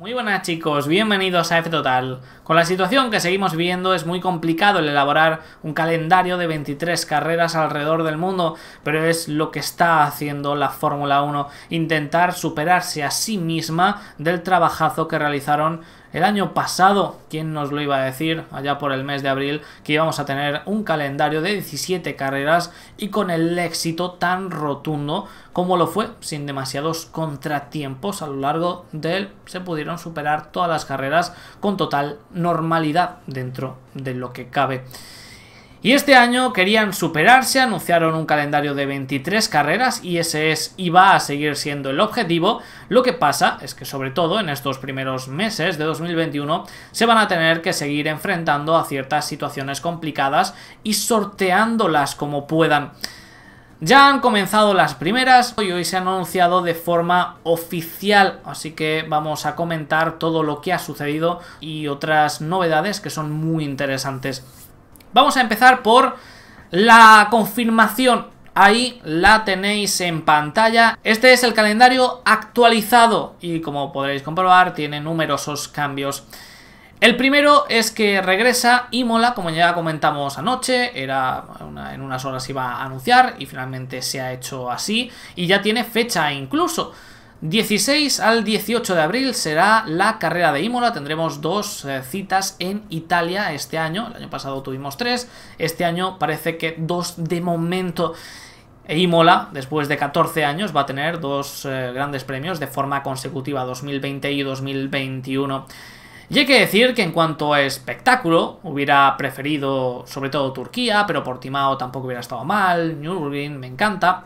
Muy buenas chicos, bienvenidos a F Total. Con la situación que seguimos viendo es muy complicado el elaborar un calendario de 23 carreras alrededor del mundo, pero es lo que está haciendo la Fórmula 1, intentar superarse a sí misma del trabajazo que realizaron el año pasado, ¿quién nos lo iba a decir? Allá por el mes de abril, que íbamos a tener un calendario de 17 carreras y con el éxito tan rotundo como lo fue, sin demasiados contratiempos a lo largo de él, se pudieron superar todas las carreras con total normalidad dentro de lo que cabe. Y este año querían superarse, anunciaron un calendario de 23 carreras y ese es y va a seguir siendo el objetivo. Lo que pasa es que sobre todo en estos primeros meses de 2021 se van a tener que seguir enfrentando a ciertas situaciones complicadas y sorteándolas como puedan. Ya han comenzado las primeras y hoy se han anunciado de forma oficial, así que vamos a comentar todo lo que ha sucedido y otras novedades que son muy interesantes. Vamos a empezar por la confirmación. Ahí la tenéis en pantalla. Este es el calendario actualizado y como podréis comprobar tiene numerosos cambios. El primero es que regresa mola, como ya comentamos anoche, era en unas horas iba a anunciar y finalmente se ha hecho así y ya tiene fecha incluso. 16 al 18 de abril será la carrera de Imola, tendremos dos eh, citas en Italia este año, el año pasado tuvimos tres, este año parece que dos de momento e Imola, después de 14 años, va a tener dos eh, grandes premios de forma consecutiva, 2020 y 2021. Y hay que decir que en cuanto a espectáculo, hubiera preferido sobre todo Turquía, pero Portimao tampoco hubiera estado mal, Nürburgring me encanta,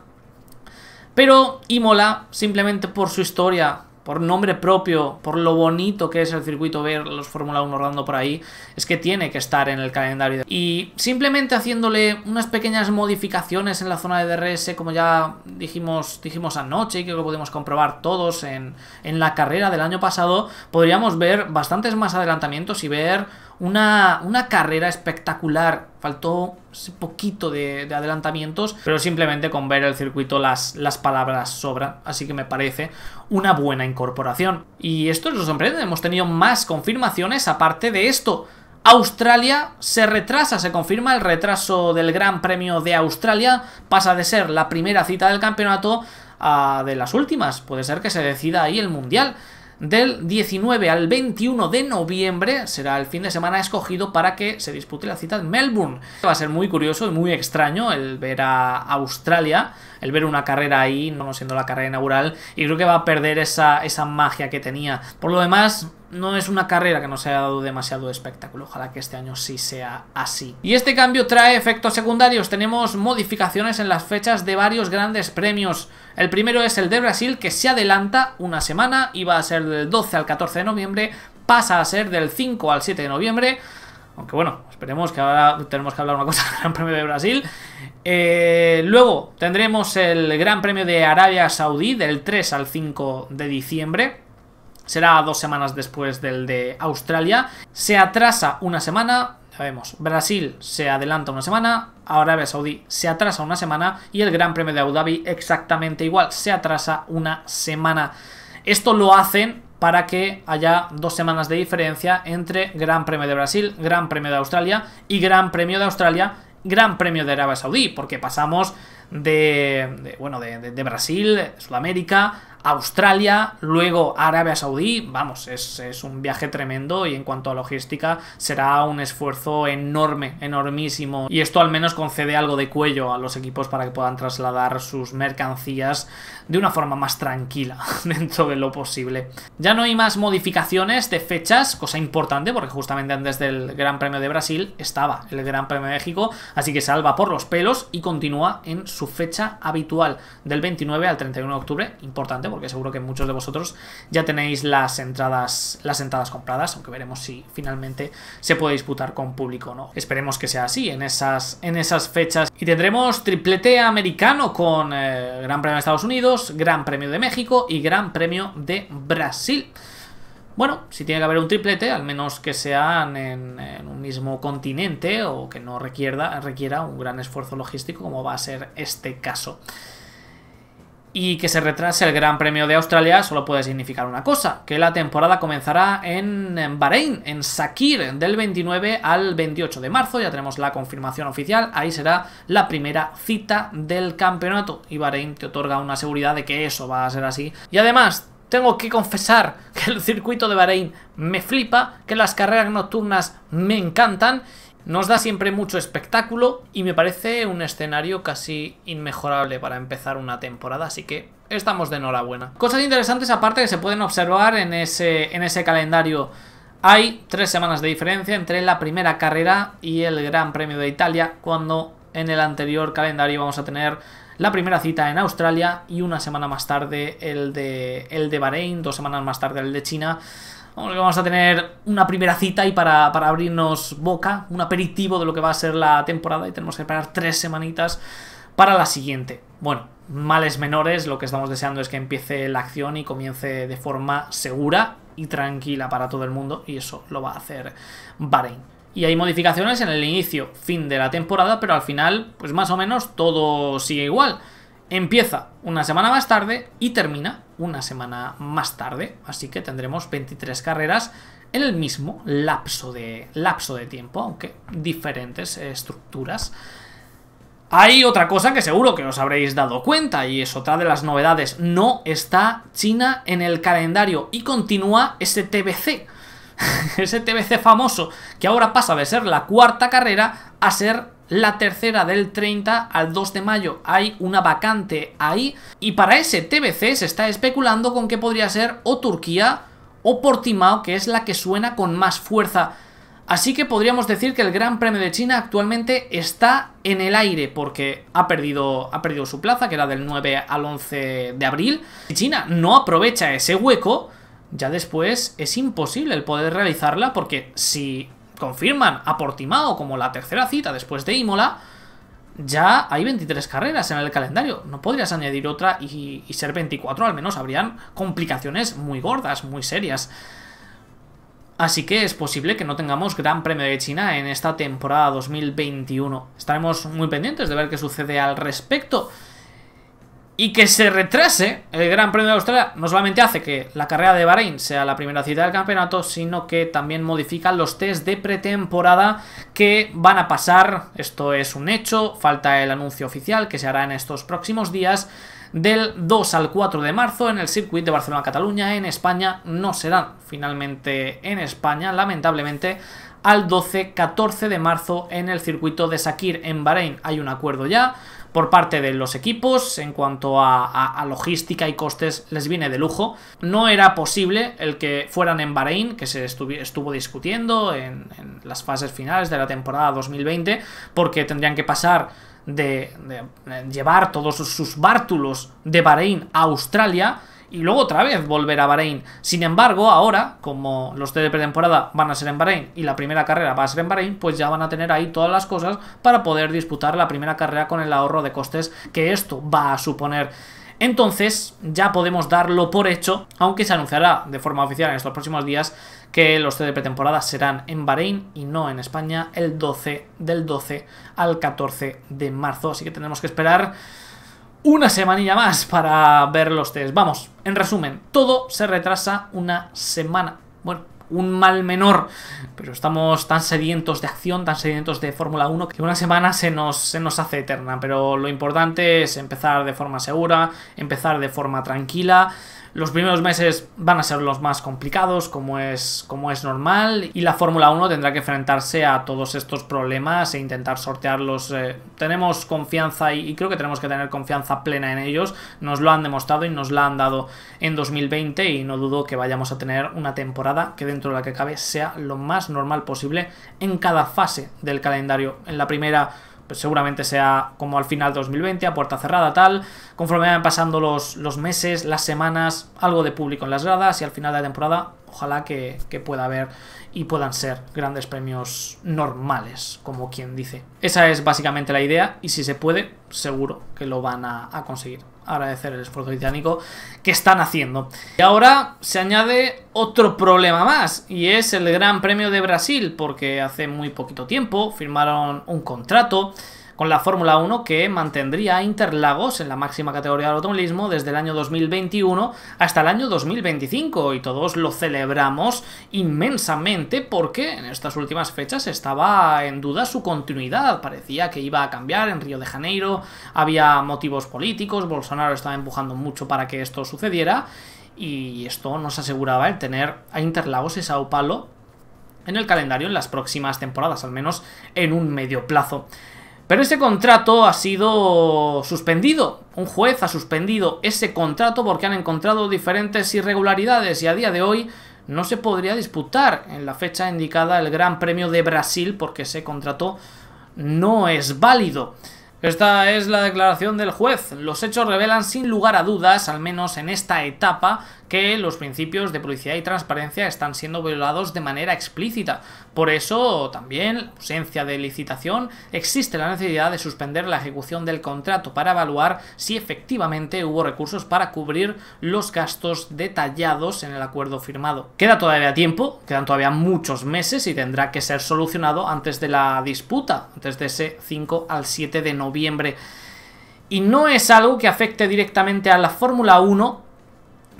pero Imola, simplemente por su historia, por nombre propio, por lo bonito que es el circuito, ver los Fórmula 1 rodando por ahí, es que tiene que estar en el calendario. Y simplemente haciéndole unas pequeñas modificaciones en la zona de DRS, como ya dijimos, dijimos anoche y que lo podemos comprobar todos en, en la carrera del año pasado, podríamos ver bastantes más adelantamientos y ver una, carrera espectacular. Faltó ese poquito de, adelantamientos, pero simplemente con ver el circuito las, las palabras sobran. Así que me parece una buena incorporación. Y esto nos sorprende. Hemos tenido más confirmaciones aparte de esto. Australia se retrasa, se confirma el retraso del Gran Premio de Australia, pasa de ser la primera cita del campeonato a de las últimas, puede ser que se decida ahí el Mundial del 19 al 21 de noviembre será el fin de semana escogido para que se dispute la cita de Melbourne. Va a ser muy curioso y muy extraño el ver a Australia, el ver una carrera ahí, no siendo la carrera inaugural, y creo que va a perder esa, esa magia que tenía. Por lo demás, no es una carrera que nos haya dado demasiado espectáculo. Ojalá que este año sí sea así. Y este cambio trae efectos secundarios. Tenemos modificaciones en las fechas de varios grandes premios. El primero es el de Brasil, que se adelanta una semana. Iba a ser del 12 al 14 de noviembre. Pasa a ser del 5 al 7 de noviembre. Aunque bueno, esperemos que ahora tenemos que hablar una cosa del Gran Premio de Brasil. Eh, luego tendremos el Gran Premio de Arabia Saudí del 3 al 5 de diciembre será dos semanas después del de Australia. Se atrasa una semana, ya Brasil se adelanta una semana, Arabia Saudí se atrasa una semana y el Gran Premio de Abu Dhabi exactamente igual, se atrasa una semana. Esto lo hacen para que haya dos semanas de diferencia entre Gran Premio de Brasil, Gran Premio de Australia y Gran Premio de Australia, Gran Premio de Arabia Saudí, porque pasamos de, bueno, de Brasil, Sudamérica, Australia, luego Arabia Saudí, vamos, es, es, un viaje tremendo y en cuanto a logística será un esfuerzo enorme, enormísimo. Y esto al menos concede algo de cuello a los equipos para que puedan trasladar sus mercancías de una forma más tranquila dentro de lo posible. Ya no hay más modificaciones de fechas, cosa importante porque justamente antes del Gran Premio de Brasil estaba el Gran Premio de México, así que salva por los pelos y continúa en su fecha habitual del 29 al 31 de octubre, importante porque seguro que muchos de vosotros ya tenéis las entradas, las entradas compradas, aunque veremos si finalmente se puede disputar con público o no. Esperemos que sea así en esas, en esas fechas. Y tendremos triplete americano con eh, Gran Premio de Estados Unidos, Gran Premio de México y Gran Premio de Brasil. Bueno, si tiene que haber un triplete, al menos que sean en, un mismo continente o que no requiera, requiera un gran esfuerzo logístico como va a ser este caso y que se retrase el Gran Premio de Australia solo puede significar una cosa, que la temporada comenzará en Bahrein, en Sakir, del 29 al 28 de marzo, ya tenemos la confirmación oficial, ahí será la primera cita del campeonato y Bahrein te otorga una seguridad de que eso va a ser así. Y además, tengo que confesar que el circuito de Bahrein me flipa, que las carreras nocturnas me encantan nos da siempre mucho espectáculo y me parece un escenario casi inmejorable para empezar una temporada, así que estamos de enhorabuena. Cosas interesantes aparte que se pueden observar en ese, en ese calendario. Hay tres semanas de diferencia entre la primera carrera y el Gran Premio de Italia, cuando en el anterior calendario vamos a tener la primera cita en Australia y una semana más tarde el de, el de Bahrein, dos semanas más tarde el de China. Vamos a tener una primera cita y para, para abrirnos boca, un aperitivo de lo que va a ser la temporada y tenemos que esperar tres semanitas para la siguiente. Bueno, males menores, lo que estamos deseando es que empiece la acción y comience de forma segura y tranquila para todo el mundo y eso lo va a hacer Bahrein. Y hay modificaciones en el inicio, fin de la temporada, pero al final, pues más o menos todo sigue igual. Empieza una semana más tarde y termina una semana más tarde, así que tendremos 23 carreras en el mismo lapso de, lapso de tiempo, aunque diferentes estructuras. Hay otra cosa que seguro que os habréis dado cuenta y es otra de las novedades. No está China en el calendario y continúa ese TBC. ese TBC famoso que ahora pasa de ser la cuarta carrera a ser la tercera del 30 al 2 de mayo hay una vacante ahí y para ese TBC se está especulando con que podría ser o Turquía o Portimao, que es la que suena con más fuerza. Así que podríamos decir que el Gran Premio de China actualmente está en el aire porque ha perdido, ha perdido su plaza, que era del 9 al 11 de abril. Si China no aprovecha ese hueco, ya después es imposible el poder realizarla porque si confirman a Portimao como la tercera cita después de Imola, ya hay 23 carreras en el calendario. No podrías añadir otra y, y, ser 24, al menos habrían complicaciones muy gordas, muy serias. Así que es posible que no tengamos Gran Premio de China en esta temporada 2021. Estaremos muy pendientes de ver qué sucede al respecto. Y que se retrase el Gran Premio de Australia no solamente hace que la carrera de Bahrein sea la primera cita del campeonato, sino que también modifica los test de pretemporada que van a pasar, esto es un hecho, falta el anuncio oficial que se hará en estos próximos días, del 2 al 4 de marzo en el circuito de Barcelona-Cataluña en España, no serán finalmente en España, lamentablemente, al 12-14 de marzo en el circuito de Sakir en Bahrein hay un acuerdo ya, por parte de los equipos, en cuanto a, logística y costes les viene de lujo. No era posible el que fueran en Bahrein, que se estuvo discutiendo en, las fases finales de la temporada 2020, porque tendrían que pasar de, de, eh, llevar todos sus bártulos de Bahrein a Australia y luego otra vez volver a Bahrein. Sin embargo, ahora, como los de pretemporada van a ser en Bahrein y la primera carrera va a ser en Bahrein, pues ya van a tener ahí todas las cosas para poder disputar la primera carrera con el ahorro de costes que esto va a suponer. Entonces ya podemos darlo por hecho, aunque se anunciará de forma oficial en estos próximos días que los de pretemporada serán en Bahrein y no en España el 12 del 12 al 14 de marzo. Así que tenemos que esperar una semanilla más para ver los test. Vamos, en resumen, todo se retrasa una semana. Bueno, un mal menor, pero estamos tan sedientos de acción, tan sedientos de Fórmula 1, que una semana se nos, se nos hace eterna. Pero lo importante es empezar de forma segura, empezar de forma tranquila, los primeros meses van a ser los más complicados, como es, como es normal, y la Fórmula 1 tendrá que enfrentarse a todos estos problemas e intentar sortearlos. Eh, tenemos confianza y, creo que tenemos que tener confianza plena en ellos. Nos lo han demostrado y nos la han dado en 2020 y no dudo que vayamos a tener una temporada que dentro de la que cabe sea lo más normal posible en cada fase del calendario. En la primera pues seguramente sea como al final 2020, a puerta cerrada, tal. Conforme van pasando los, los meses, las semanas, algo de público en las gradas y al final de la temporada ojalá que, pueda haber y puedan ser grandes premios normales, como quien dice. Esa es básicamente la idea y si se puede, seguro que lo van a, conseguir. Agradecer el esfuerzo británico que están haciendo. Y ahora se añade otro problema más y es el Gran Premio de Brasil, porque hace muy poquito tiempo firmaron un contrato con la Fórmula 1 que mantendría a Interlagos en la máxima categoría del automovilismo desde el año 2021 hasta el año 2025 y todos lo celebramos inmensamente porque en estas últimas fechas estaba en duda su continuidad, parecía que iba a cambiar en Río de Janeiro, había motivos políticos, Bolsonaro estaba empujando mucho para que esto sucediera y esto nos aseguraba el tener a Interlagos y Sao Paulo en el calendario en las próximas temporadas, al menos en un medio plazo. Pero ese contrato ha sido suspendido. Un juez ha suspendido ese contrato porque han encontrado diferentes irregularidades y a día de hoy no se podría disputar en la fecha indicada el Gran Premio de Brasil porque ese contrato no es válido. Esta es la declaración del juez. Los hechos revelan sin lugar a dudas, al menos en esta etapa, que los principios de publicidad y transparencia están siendo violados de manera explícita. Por eso también, ausencia de licitación, existe la necesidad de suspender la ejecución del contrato para evaluar si efectivamente hubo recursos para cubrir los gastos detallados en el acuerdo firmado. Queda todavía tiempo, quedan todavía muchos meses y tendrá que ser solucionado antes de la disputa, antes de ese 5 al 7 de noviembre. Y no es algo que afecte directamente a la Fórmula 1,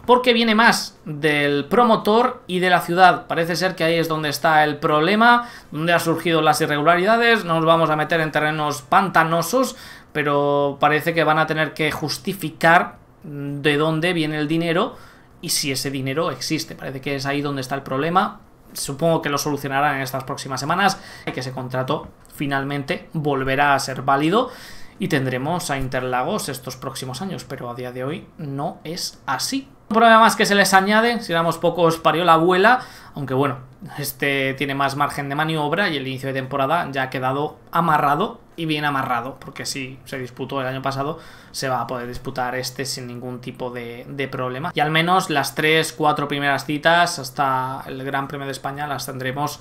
porque viene más del promotor y de la ciudad. Parece ser que ahí es donde está el problema, donde han surgido las irregularidades, no nos vamos a meter en terrenos pantanosos, pero parece que van a tener que justificar de dónde viene el dinero y si ese dinero existe. Parece que es ahí donde está el problema. Supongo que lo solucionarán en estas próximas semanas y que ese contrato finalmente volverá a ser válido y tendremos a Interlagos estos próximos años, pero a día de hoy no es así problema más que se les añade, si éramos pocos parió la abuela, aunque bueno, este tiene más margen de maniobra y el inicio de temporada ya ha quedado amarrado y bien amarrado, porque si se disputó el año pasado, se va a poder disputar este sin ningún tipo de, problema. Y al menos las 3, 4 primeras citas hasta el Gran Premio de España las tendremos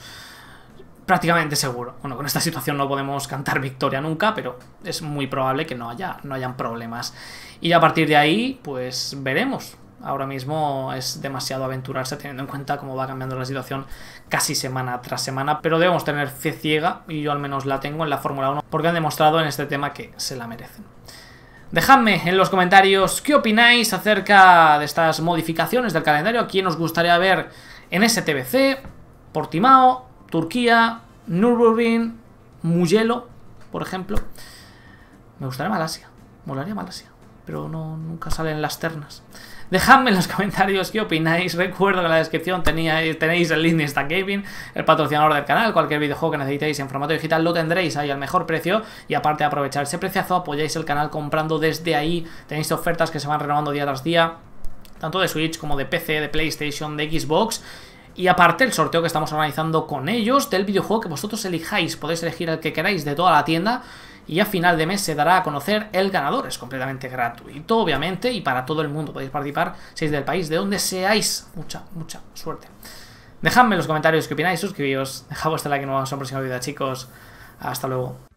prácticamente seguro. Bueno, con esta situación no podemos cantar victoria nunca, pero es muy probable que no, haya, no hayan problemas. Y a partir de ahí, pues veremos. Ahora mismo es demasiado aventurarse teniendo en cuenta cómo va cambiando la situación casi semana tras semana, pero debemos tener fe ciega, y yo al menos la tengo en la Fórmula 1, porque han demostrado en este tema que se la merecen. Dejadme en los comentarios qué opináis acerca de estas modificaciones del calendario, a quién os gustaría ver en STBC, Portimao, Turquía, Nürburgring, Mugello, por ejemplo. Me gustaría Malasia, molaría Malasia, pero no, nunca salen las ternas. Dejadme en los comentarios qué opináis. Recuerdo que en la descripción tenéis el link de Instagaming, el patrocinador del canal. Cualquier videojuego que necesitéis en formato digital lo tendréis ahí al mejor precio. Y aparte de aprovechar ese preciazo, apoyáis el canal comprando desde ahí. Tenéis ofertas que se van renovando día tras día, tanto de Switch como de PC, de PlayStation, de Xbox. Y aparte el sorteo que estamos organizando con ellos del videojuego que vosotros elijáis, podéis elegir el que queráis de toda la tienda y a final de mes se dará a conocer el ganador. Es completamente gratuito, obviamente, y para todo el mundo. Podéis participar, es del país, de donde seáis. Mucha, mucha suerte. Dejadme en los comentarios qué opináis, suscribíos, dejad vuestro like y nos vemos en un próximo video, chicos. Hasta luego.